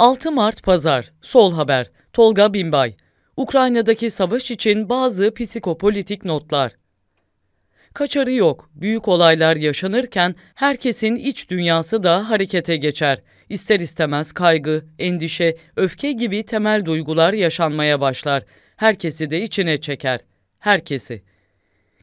6 Mart Pazar, Sol Haber, Tolga Binbay. Ukrayna'daki savaş için bazı psikopolitik notlar. Kaçarı yok, büyük olaylar yaşanırken herkesin iç dünyası da harekete geçer. İster istemez kaygı, endişe, öfke gibi temel duygular yaşanmaya başlar. Herkesi de içine çeker. Herkesi.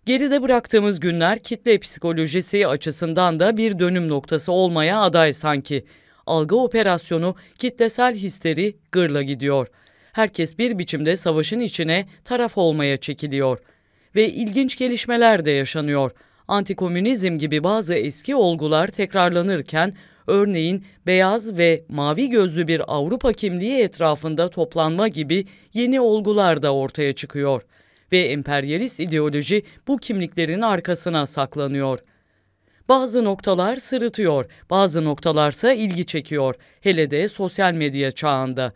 Geride bıraktığımız günler kitle psikolojisi açısından da bir dönüm noktası olmaya aday sanki algı operasyonu kitlesel histeri gırla gidiyor. Herkes bir biçimde savaşın içine taraf olmaya çekiliyor. Ve ilginç gelişmeler de yaşanıyor. Antikomünizm gibi bazı eski olgular tekrarlanırken örneğin beyaz ve mavi gözlü bir Avrupa kimliği etrafında toplanma gibi yeni olgular da ortaya çıkıyor ve emperyalist ideoloji bu kimliklerin arkasına saklanıyor. Bazı noktalar sırıtıyor, bazı noktalarsa ilgi çekiyor. Hele de sosyal medya çağında.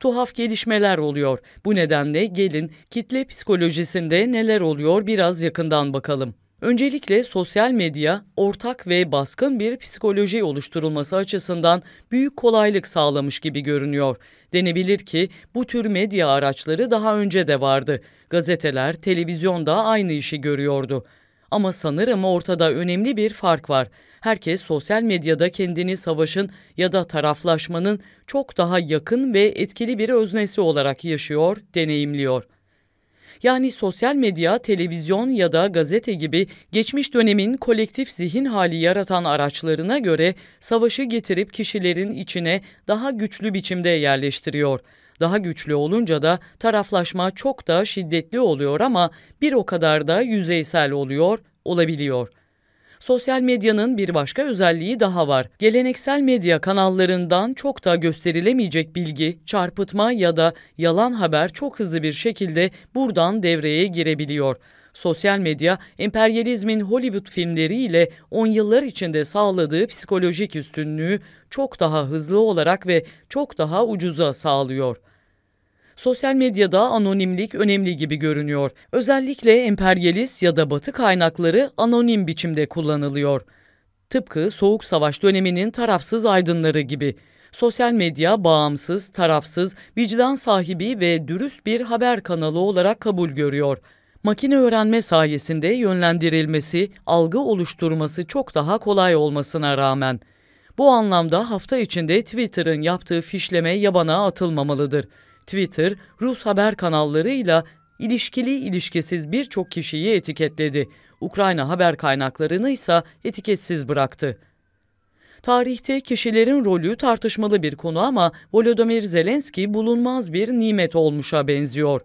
Tuhaf gelişmeler oluyor. Bu nedenle gelin kitle psikolojisinde neler oluyor biraz yakından bakalım. Öncelikle sosyal medya ortak ve baskın bir psikoloji oluşturulması açısından büyük kolaylık sağlamış gibi görünüyor. Denebilir ki bu tür medya araçları daha önce de vardı. Gazeteler, televizyon da aynı işi görüyordu. Ama sanırım ortada önemli bir fark var. Herkes sosyal medyada kendini savaşın ya da taraflaşmanın çok daha yakın ve etkili bir öznesi olarak yaşıyor, deneyimliyor. Yani sosyal medya, televizyon ya da gazete gibi geçmiş dönemin kolektif zihin hali yaratan araçlarına göre savaşı getirip kişilerin içine daha güçlü biçimde yerleştiriyor.'' Daha güçlü olunca da taraflaşma çok da şiddetli oluyor ama bir o kadar da yüzeysel oluyor, olabiliyor. Sosyal medyanın bir başka özelliği daha var. Geleneksel medya kanallarından çok da gösterilemeyecek bilgi, çarpıtma ya da yalan haber çok hızlı bir şekilde buradan devreye girebiliyor. Sosyal medya, emperyalizmin Hollywood filmleriyle on yıllar içinde sağladığı psikolojik üstünlüğü çok daha hızlı olarak ve çok daha ucuza sağlıyor.'' Sosyal medyada anonimlik önemli gibi görünüyor. Özellikle emperyalist ya da batı kaynakları anonim biçimde kullanılıyor. Tıpkı Soğuk Savaş döneminin tarafsız aydınları gibi. Sosyal medya bağımsız, tarafsız, vicdan sahibi ve dürüst bir haber kanalı olarak kabul görüyor. Makine öğrenme sayesinde yönlendirilmesi, algı oluşturması çok daha kolay olmasına rağmen. Bu anlamda hafta içinde Twitter'ın yaptığı fişleme yabana atılmamalıdır. Twitter, Rus haber kanallarıyla ilişkili ilişkisiz birçok kişiyi etiketledi. Ukrayna haber kaynaklarını ise etiketsiz bıraktı. Tarihte kişilerin rolü tartışmalı bir konu ama Volodymyr Zelenski bulunmaz bir nimet olmuşa benziyor.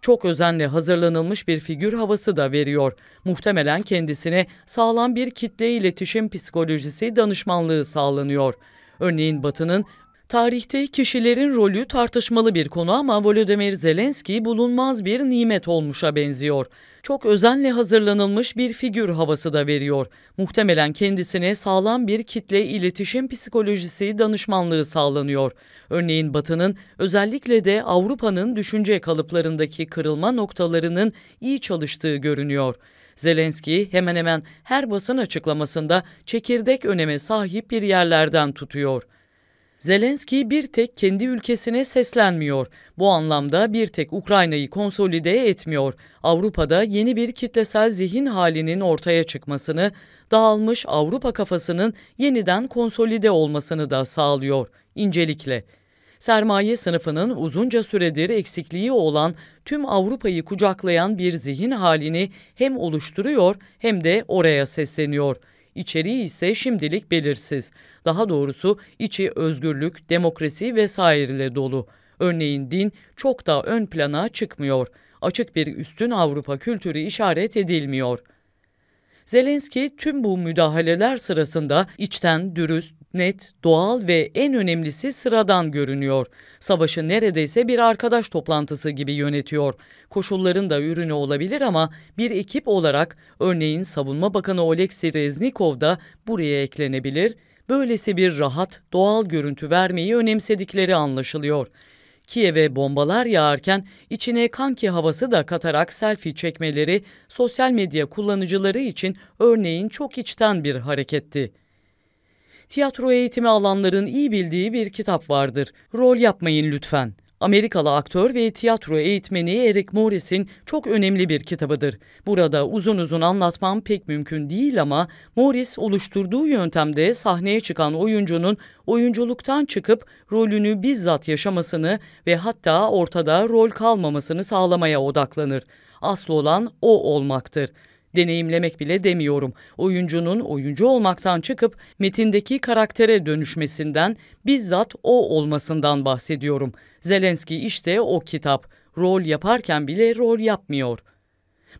Çok özenle hazırlanılmış bir figür havası da veriyor. Muhtemelen kendisine sağlam bir kitle iletişim psikolojisi danışmanlığı sağlanıyor. Örneğin Batı'nın Tarihte kişilerin rolü tartışmalı bir konu ama Volodymyr Zelenski bulunmaz bir nimet olmuşa benziyor. Çok özenle hazırlanılmış bir figür havası da veriyor. Muhtemelen kendisine sağlam bir kitle iletişim psikolojisi danışmanlığı sağlanıyor. Örneğin Batı'nın özellikle de Avrupa'nın düşünce kalıplarındaki kırılma noktalarının iyi çalıştığı görünüyor. Zelenski hemen hemen her basın açıklamasında çekirdek öneme sahip bir yerlerden tutuyor. Zelenski bir tek kendi ülkesine seslenmiyor. Bu anlamda bir tek Ukrayna'yı konsolide etmiyor. Avrupa'da yeni bir kitlesel zihin halinin ortaya çıkmasını, dağılmış Avrupa kafasının yeniden konsolide olmasını da sağlıyor İncelikle. Sermaye sınıfının uzunca süredir eksikliği olan tüm Avrupa'yı kucaklayan bir zihin halini hem oluşturuyor hem de oraya sesleniyor.'' İçeriği ise şimdilik belirsiz. Daha doğrusu içi özgürlük, demokrasi vesaireyle dolu. Örneğin din çok da ön plana çıkmıyor. Açık bir üstün Avrupa kültürü işaret edilmiyor.'' Zelenski tüm bu müdahaleler sırasında içten, dürüst, net, doğal ve en önemlisi sıradan görünüyor. Savaşı neredeyse bir arkadaş toplantısı gibi yönetiyor. Koşulların da ürünü olabilir ama bir ekip olarak örneğin Savunma Bakanı Oleksiy Reznikov da buraya eklenebilir. Böylesi bir rahat, doğal görüntü vermeyi önemsedikleri anlaşılıyor. Kiev'e bombalar yağarken içine kanki havası da katarak selfie çekmeleri sosyal medya kullanıcıları için örneğin çok içten bir hareketti. Tiyatro eğitimi alanların iyi bildiği bir kitap vardır. Rol yapmayın lütfen.'' Amerikalı aktör ve tiyatro eğitmeni Eric Morris'in çok önemli bir kitabıdır. Burada uzun uzun anlatmam pek mümkün değil ama Morris oluşturduğu yöntemde sahneye çıkan oyuncunun oyunculuktan çıkıp rolünü bizzat yaşamasını ve hatta ortada rol kalmamasını sağlamaya odaklanır. Aslı olan o olmaktır deneyimlemek bile demiyorum. Oyuncunun oyuncu olmaktan çıkıp metindeki karaktere dönüşmesinden, bizzat o olmasından bahsediyorum. Zelenski işte o kitap. Rol yaparken bile rol yapmıyor.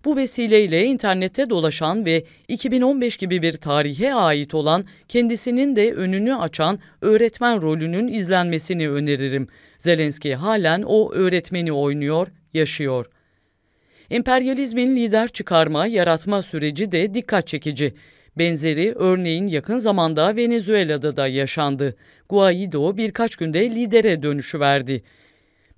Bu vesileyle internette dolaşan ve 2015 gibi bir tarihe ait olan kendisinin de önünü açan öğretmen rolünün izlenmesini öneririm. Zelenski halen o öğretmeni oynuyor, yaşıyor. Emperyalizmin lider çıkarma, yaratma süreci de dikkat çekici. Benzeri örneğin yakın zamanda Venezuela'da da yaşandı. Guaido birkaç günde lidere dönüşü verdi.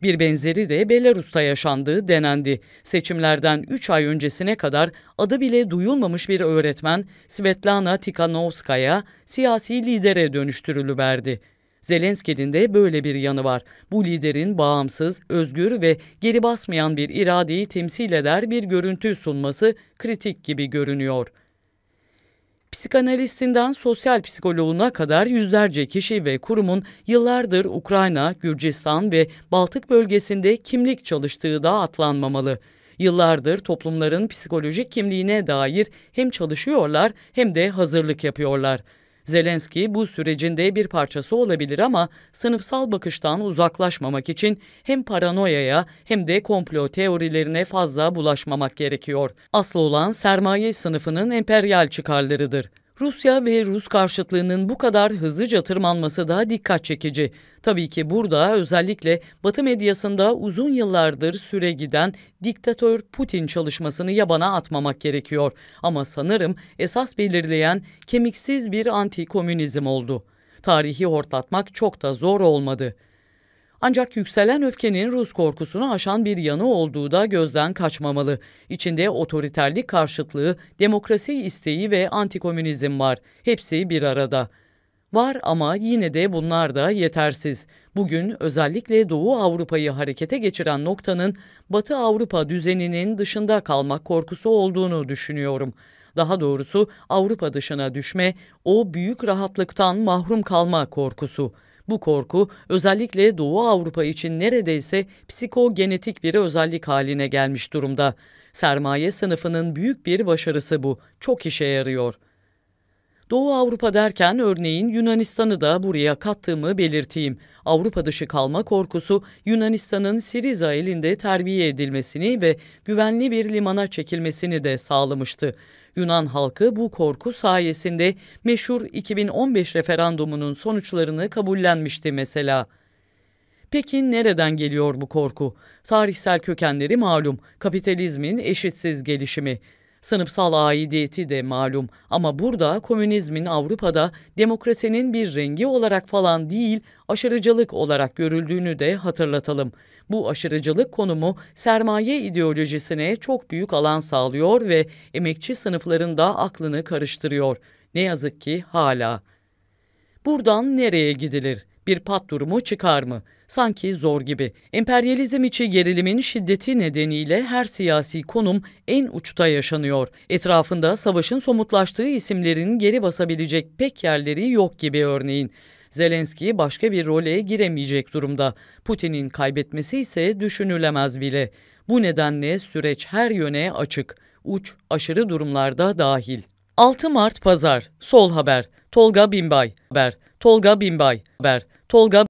Bir benzeri de Belarus'ta yaşandığı denendi. Seçimlerden 3 ay öncesine kadar adı bile duyulmamış bir öğretmen Svetlana Tikhanovskaya siyasi lidere dönüştürülüverdi. Zelenski'nin de böyle bir yanı var. Bu liderin bağımsız, özgür ve geri basmayan bir iradeyi temsil eder bir görüntü sunması kritik gibi görünüyor. Psikanalistinden sosyal psikoloğuna kadar yüzlerce kişi ve kurumun yıllardır Ukrayna, Gürcistan ve Baltık bölgesinde kimlik çalıştığı da atlanmamalı. Yıllardır toplumların psikolojik kimliğine dair hem çalışıyorlar hem de hazırlık yapıyorlar.'' Zelenski bu sürecin de bir parçası olabilir ama sınıfsal bakıştan uzaklaşmamak için hem paranoyaya hem de komplo teorilerine fazla bulaşmamak gerekiyor. Asıl olan sermaye sınıfının emperyal çıkarlarıdır. Rusya ve Rus karşıtlığının bu kadar hızlıca tırmanması daha dikkat çekici. Tabii ki burada özellikle Batı medyasında uzun yıllardır süre giden diktatör Putin çalışmasını yabana atmamak gerekiyor. Ama sanırım esas belirleyen kemiksiz bir anti-komünizm oldu. Tarihi hortlatmak çok da zor olmadı. Ancak yükselen öfkenin Rus korkusunu aşan bir yanı olduğu da gözden kaçmamalı. İçinde otoriterlik karşıtlığı, demokrasi isteği ve antikomünizm var. Hepsi bir arada. Var ama yine de bunlar da yetersiz. Bugün özellikle Doğu Avrupa'yı harekete geçiren noktanın Batı Avrupa düzeninin dışında kalmak korkusu olduğunu düşünüyorum. Daha doğrusu Avrupa dışına düşme, o büyük rahatlıktan mahrum kalma korkusu.'' Bu korku özellikle Doğu Avrupa için neredeyse psikogenetik bir özellik haline gelmiş durumda. Sermaye sınıfının büyük bir başarısı bu. Çok işe yarıyor. Doğu Avrupa derken örneğin Yunanistan'ı da buraya kattığımı belirteyim. Avrupa dışı kalma korkusu Yunanistan'ın Siriza elinde terbiye edilmesini ve güvenli bir limana çekilmesini de sağlamıştı. Yunan halkı bu korku sayesinde meşhur 2015 referandumunun sonuçlarını kabullenmişti mesela. Peki nereden geliyor bu korku? Tarihsel kökenleri malum, kapitalizmin eşitsiz gelişimi. Sınıfsal aidiyeti de malum ama burada komünizmin Avrupa'da demokrasinin bir rengi olarak falan değil aşırıcılık olarak görüldüğünü de hatırlatalım. Bu aşırıcılık konumu sermaye ideolojisine çok büyük alan sağlıyor ve emekçi sınıfların da aklını karıştırıyor. Ne yazık ki hala. Buradan nereye gidilir? Bir pat durumu çıkar mı? Sanki zor gibi. Emperyalizm içi gerilimin şiddeti nedeniyle her siyasi konum en uçta yaşanıyor. Etrafında savaşın somutlaştığı isimlerin geri basabilecek pek yerleri yok gibi örneğin. Zelenski başka bir roleye giremeyecek durumda. Putin'in kaybetmesi ise düşünülemez bile. Bu nedenle süreç her yöne açık. Uç aşırı durumlarda dahil. 6 Mart Pazar Sol Haber Tolga Binbay Haber Tolga Binbay Haber Tolga